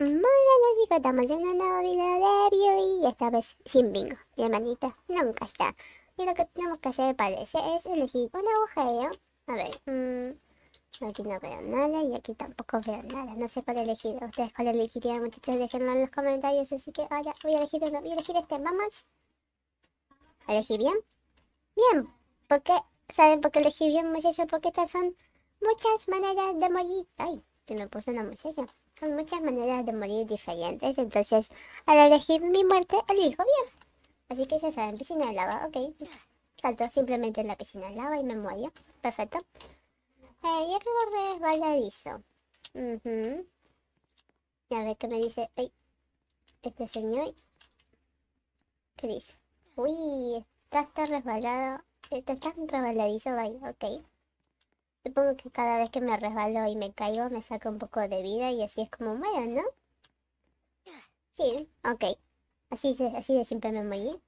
Muy buenas chicos, estamos en un nuevo video de y esta vez sin bingo. Mi hermanita nunca está. Y lo que tenemos que hacer parece es elegir un agujero. A ver, mm, aquí no veo nada y aquí tampoco veo nada. No sé cuál elegir. Ustedes cuál elegirían muchachos, déjenlo en los comentarios. Así que ahora voy a elegir uno. Voy a elegir este, vamos. ¿Elegí bien? Bien. ¿Por qué? ¿Saben por qué elegí bien muchachos? Porque estas son muchas maneras de morir. Ay, se me puso una muchacha. Son muchas maneras de morir diferentes, entonces al elegir mi muerte elijo bien. Así que ya saben, piscina de lava, ok. Salto simplemente en la piscina de lava y me muero. Perfecto. Eh, hierro resbaladizo. A ver qué me dice. este señor. ¿Qué dice? Uy, está tan resbalado. Está tan resbaladizo, vaya, ok. Supongo que cada vez que me resbalo y me caigo me saca un poco de vida y así es como muero, ¿no? Sí, ok. Así, de, así de siempre me morí.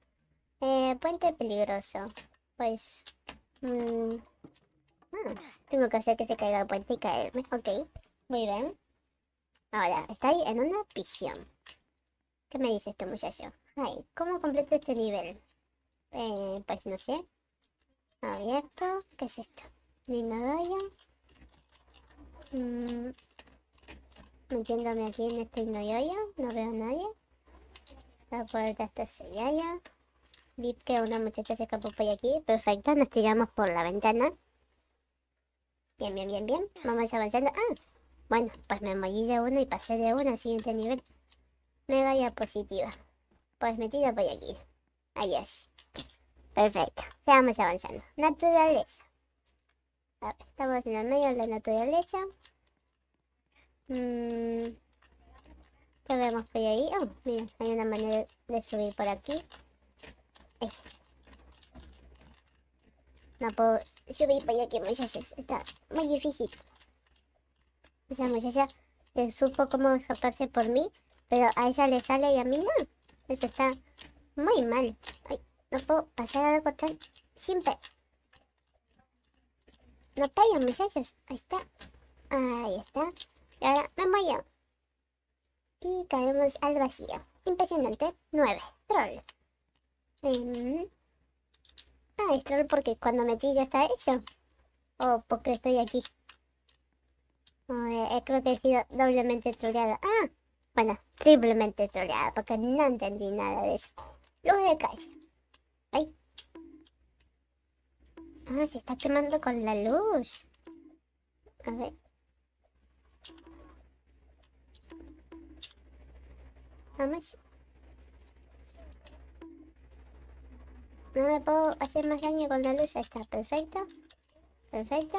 Eh, puente peligroso. Pues... Mm, ah, tengo que hacer que se caiga el puente y caerme. Ok, muy bien. Ahora, estoy en una prisión. ¿Qué me dice este muchacho? Ay, ¿cómo completo este nivel? Eh, pues no sé. Abierto. ¿Qué es esto? ya. Mm. Metiéndome aquí en este y no veo a nadie. La puerta está sellada. Vi que una muchacha se escapó por aquí. Perfecto, nos tiramos por la ventana. Bien, bien, bien, bien. Vamos avanzando. ¡Ah! Bueno, pues me morí de uno y pasé de una al siguiente nivel. Mega positiva Pues metida por aquí. Adiós. Perfecto. Seguimos avanzando. Naturaleza. Estamos en el medio de la naturaleza. Mm, ¿Qué vemos por ahí? Oh, mira, hay una manera de subir por aquí. No puedo subir por aquí, muchachos. Está muy difícil. Esa muchacha se supo cómo escaparse por mí, pero a ella le sale y a mí no. Eso está muy mal. no puedo pasar algo tan simple. No callan, muchachos. Ahí está. Ahí está. Y ahora me voy Y caemos al vacío. Impresionante. 9. Troll. ah, es troll porque cuando metí ya está hecho. O porque estoy aquí. Eh, creo que he sido doblemente troleada. Ah, bueno, triplemente troleada porque no entendí nada de eso. Luz de calle. ahí Ah, se está quemando con la luz. A ver. Vamos. No me puedo hacer más daño con la luz. Ahí está, perfecto. Perfecto.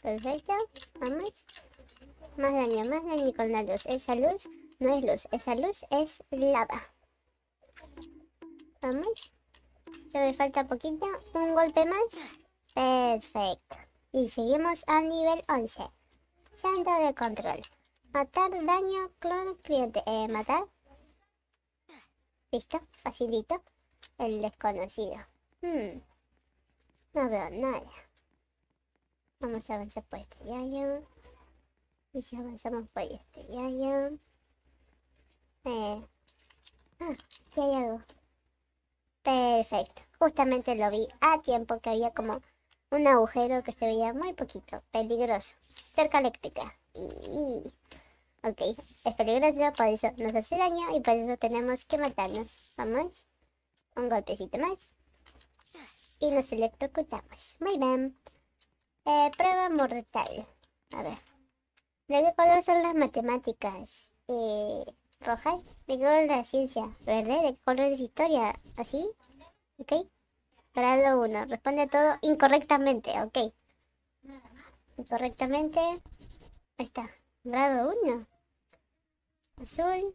Perfecto. Vamos. Más daño, más daño con la luz. Esa luz no es luz. Esa luz es lava. Vamos. Ya me falta poquito. Un golpe más. Perfecto. Y seguimos al nivel 11. Centro de control. Matar daño clon cliente. Eh, matar. Listo. Facilito. El desconocido. Hmm. No veo nada. Vamos a avanzar por este yayo. Y si avanzamos por este yayo. Eh. Ah, sí hay algo. Perfecto. Justamente lo vi a tiempo que había como un agujero que se veía muy poquito, peligroso, cerca eléctrica. Y, Ok, es peligroso, por eso nos hace daño y por eso tenemos que matarnos. Vamos, un golpecito más. Y nos electrocutamos. Muy bien. Eh, prueba mortal. A ver. ¿De qué color son las matemáticas? Eh, ¿Rojas? ¿De qué color la ciencia? ¿Verde? ¿De qué color es historia? ¿Así? ¿Ok? grado 1. Responde todo incorrectamente, ok. Incorrectamente. Ahí está. Grado 1. Azul.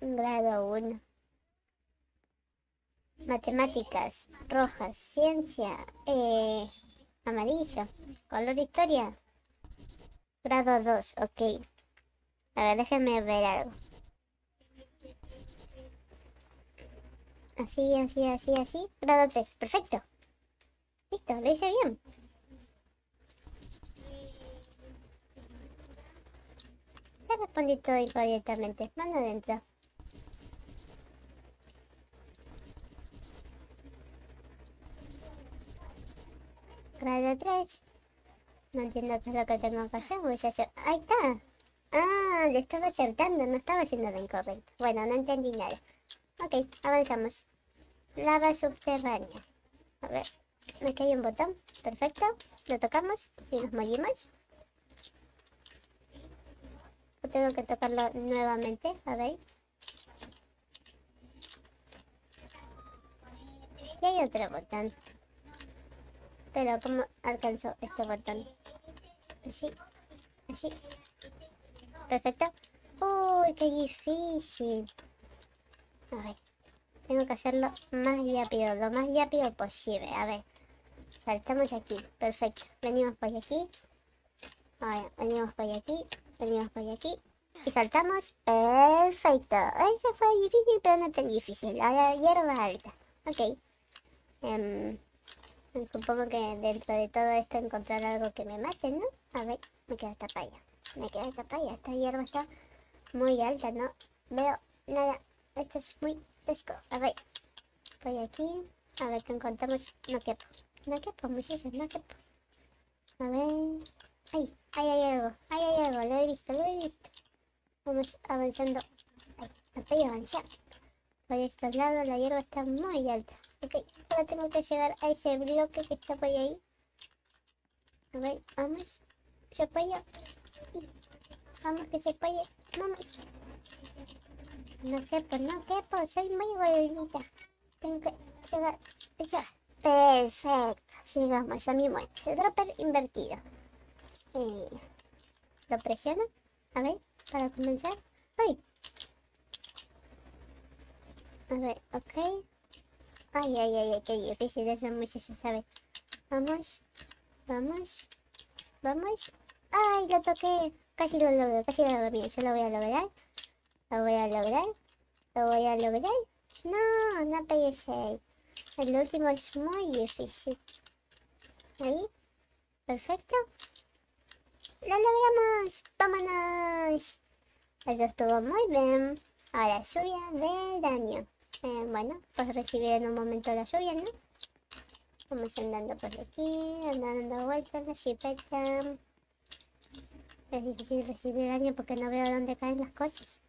grado eh, 1. Matemáticas. Rojas. Ciencia. Eh, amarillo. Color historia. Grado 2, ok. A ver, déjenme ver algo. Así, así, así, así. Grado 3. Perfecto. Listo, lo hice bien. Ya respondí todo incorrectamente. Mano adentro. Grado 3. No entiendo qué es lo que tengo que hacer, Ahí está. Ah, le estaba acertando, no estaba haciendo lo incorrecto. Bueno, no entendí nada. Ok, avanzamos lava subterránea. A ver, me cae un botón. Perfecto. Lo tocamos y nos morimos. Tengo que tocarlo nuevamente. A ver. Y hay otro botón. Pero ¿cómo alcanzó este botón? Así. Así. Perfecto. Uy, qué difícil. A ver. Tengo que hacerlo más rápido, lo más rápido posible. A ver, saltamos aquí. Perfecto. Venimos por aquí. venimos por aquí. Venimos por aquí. Y saltamos. Perfecto. Eso fue difícil, pero no tan difícil. Ahora hierba alta. Ok. Em, supongo que dentro de todo esto encontrar algo que me mate, ¿no? A ver, me queda esta palla. Me queda esta palla. Esta hierba está muy alta, ¿no? Veo nada. Esto es muy a ver, voy aquí. A ver que encontramos. No quepo. No quepo, muchachos, no quepo. A ver. Ahí, ahí hay algo. Ahí hay algo. Lo he visto, lo he visto. Vamos avanzando. Ahí, no puedo avanzar. Por estos lados la hierba está muy alta. Ok, ahora tengo que llegar a ese bloque que está por ahí. A ver, vamos. Se apoya. Vamos que se apoye. Vamos. No quepo, no quepo, soy muy gordita. Tengo que llegar. Perfecto. Sigamos, a mi muerte. Dropper invertido. Eh, lo presiono. A ver, para comenzar. ¡Ay! A ver, ok. Ay, ay, ay, ay, qué difícil muy muchas, se sabe. Vamos, vamos, vamos. Ay, lo toqué. Casi lo logré, casi lo logro. yo lo voy a lograr. Lo voy a lograr. Lo voy a lograr. No, no te El último es muy difícil. Ahí. Perfecto. ¡Lo logramos! ¡Vámonos! Eso estuvo muy bien. Ahora lluvia de daño. Eh, bueno, pues recibir en un momento la lluvia, ¿no? Vamos andando por aquí, andando vueltas, la chipeta. Es difícil recibir daño porque no veo dónde caen las cosas.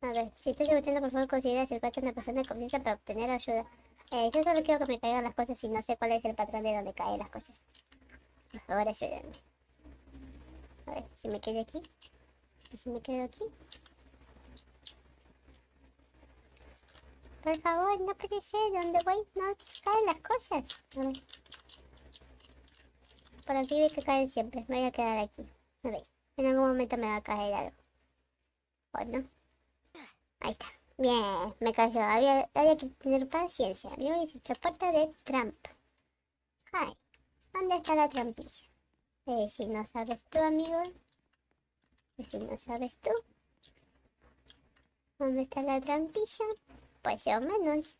A ver, si estás escuchando, por favor, considera acercarte a una persona de comienza para obtener ayuda. Eh, yo solo quiero que me caigan las cosas y no sé cuál es el patrón de donde caen las cosas. Por favor, ayúdenme. A ver, si me quedo aquí. si me quedo aquí? Por favor, no puede ser. ¿Dónde voy? No caen las cosas. A ver. Por aquí ve que caen siempre. Me voy a quedar aquí. A ver, en algún momento me va a caer algo. ¿O no? Ahí está. Bien, me cayó. Había, que tener paciencia. Yo hubiese hecho puerta de trampa. Ay, ¿dónde está la trampilla? Eh, si no sabes tú, amigo. Eh, si no sabes tú. ¿Dónde está la trampilla? Pues yo menos.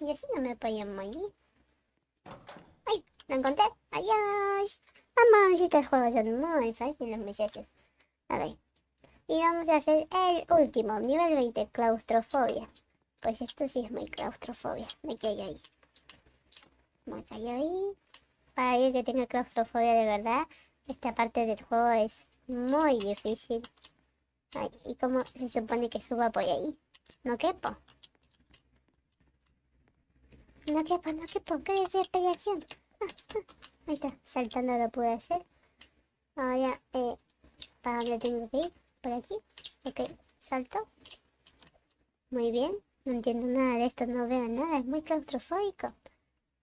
Y así no me muy bien ¡Ay! ¡Lo encontré! ay, Vamos, estos juegos son muy fáciles, muchachos. A ver. Y vamos a hacer el último, nivel 20, claustrofobia. Pues esto sí es muy claustrofobia. Me callo ahí. Me callo ahí. Para alguien que tenga claustrofobia de verdad, esta parte del juego es muy difícil. ¿Y cómo se supone que suba por ahí? No quepo. No quepo, no quepo. ¿Qué desesperación? Ah, ah, Ahí está, saltando lo pude hacer. Ahora, eh, ¿para dónde tengo que ir? por aquí. Ok, salto. Muy bien. No entiendo nada de esto, no veo nada. Es muy claustrofóbico.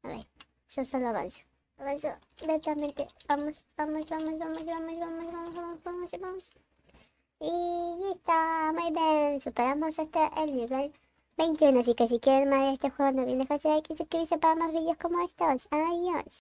A ver, yo solo avanzo. Avanzo lentamente. Vamos, vamos, vamos, vamos, vamos, vamos, vamos, vamos, vamos, vamos. Y está, muy bien. Superamos hasta el nivel 21. Así que si quieren más de este juego, no olviden dejarse like y suscribirse para más videos como estos. Adiós.